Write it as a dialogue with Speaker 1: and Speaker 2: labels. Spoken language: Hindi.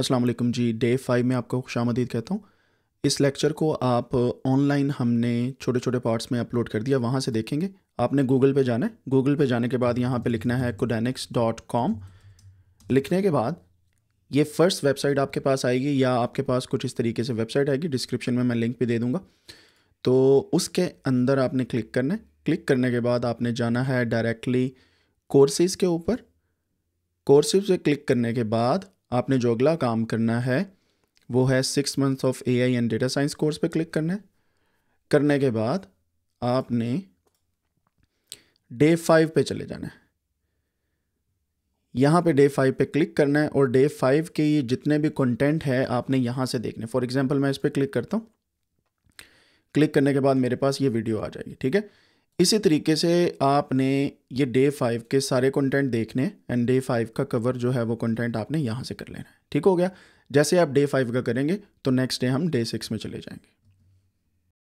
Speaker 1: अस्सलाम जी डे फाइव में आपको खुश आमदीद कहता हूँ इस लेक्चर को आप ऑनलाइन हमने छोटे छोटे पार्ट्स में अपलोड कर दिया वहाँ से देखेंगे आपने गूगल पे जाना है गूगल पे जाने के बाद यहाँ पे लिखना है कोडेनिक्स डॉट कॉम लिखने के बाद ये फर्स्ट वेबसाइट आपके पास आएगी या आपके पास कुछ इस तरीके से वेबसाइट आएगी डिस्क्रिप्शन में मैं लिंक भी दे दूँगा तो उसके अंदर आपने क्लिक करना है क्लिक करने के बाद आपने जाना है डायरेक्टली कोर्सेज़ के ऊपर कोर्सेज पे क्लिक करने के बाद आपने जो अगला काम करना है वो है six months of A I and data science course पे क्लिक करना है करने के बाद आपने डे फाइव पे चले जाना है यहाँ पे डे फाइव पे क्लिक करना है और डे फाइव के ये जितने भी कंटेंट है आपने यहाँ से देखने फॉर एग्जांपल मैं इस पर क्लिक करता हूँ क्लिक करने के बाद मेरे पास ये वीडियो आ जाएगी ठीक है इसी तरीके से आपने ये डे फाइव के सारे कंटेंट देखने एंड डे फाइव का कवर जो है वो कंटेंट आपने यहाँ से कर लेना है ठीक हो गया जैसे आप डे फाइव का करेंगे तो नेक्स्ट डे हम डे सिक्स में चले जाएंगे